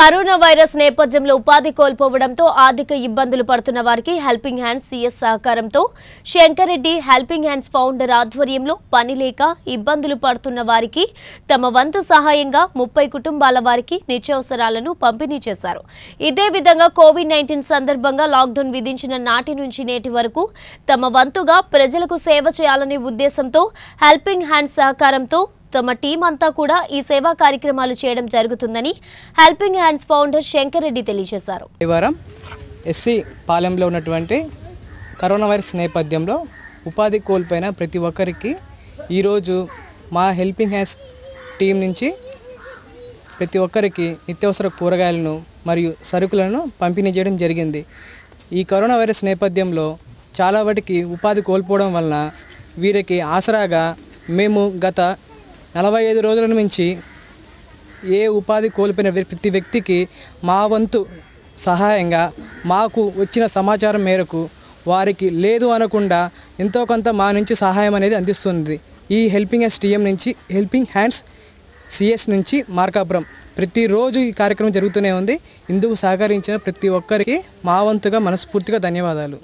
corona virus నేపథ్యంలో ఉపాధి కోల్పోవడంతో ఆర్థిక ఇబ్బందులు పడుతున్న వారికి హెల్పింగ్ హ్యాండ్స్ సీఎస్ సహకారంతో శంకరెడ్డి హెల్పింగ్ హ్యాండ్స్ ఫౌండర్ ఆధ్వర్యంలో పని లేక ఇబ్బందులు పడుతున్న వారికి తమ వంతు సహాయంగా ముప్పై కుటుంబాల వారికి నిత్యావసరాలను పంపిణీ చేశారు ఇదే విధంగా కోవిడ్ నైన్టీన్ సందర్భంగా లాక్డౌన్ విధించిన నాటి నుంచి నేటి వరకు తమ వంతుగా ప్రజలకు సేవ చేయాలనే ఉద్దేశంతో హెల్పింగ్ హ్యాండ్స్ సహకారంతో తమ టీం అంతా కూడా ఈ సేవా కార్యక్రమాలు చేయడం జరుగుతుందని helping hands founder Shankar Reddy తెలియజేశారు ఎస్సీ పాలెంలో ఉన్నటువంటి కరోనా వైరస్ నేపథ్యంలో ఉపాధి కోల్పోయిన ప్రతి ఒక్కరికి ఈరోజు మా హెల్పింగ్ హ్యాండ్స్ టీం నుంచి ప్రతి ఒక్కరికి నిత్యవసర కూరగాయలను మరియు సరుకులను పంపిణీ చేయడం జరిగింది ఈ కరోనా వైరస్ నేపథ్యంలో చాలా వాటికి ఉపాధి కోల్పోవడం వలన వీరికి ఆసరాగా మేము గత నలభై ఐదు రోజుల నుంచి ఏ ఉపాధి కోల్పోయిన ప్రతి వ్యక్తికి మా వంతు సహాయంగా మాకు వచ్చిన సమాచారం మేరకు వారికి లేదు అనకుండా ఎంతో కొంత మా నుంచి సహాయం అనేది అందిస్తుంది ఈ హెల్పింగ్ ఎస్ టీఎం నుంచి హెల్పింగ్ హ్యాండ్స్ సిఎస్ నుంచి మార్కాపురం ప్రతిరోజు ఈ కార్యక్రమం జరుగుతూనే ఉంది ఇందుకు సహకరించిన ప్రతి ఒక్కరికి మా వంతుగా మనస్ఫూర్తిగా ధన్యవాదాలు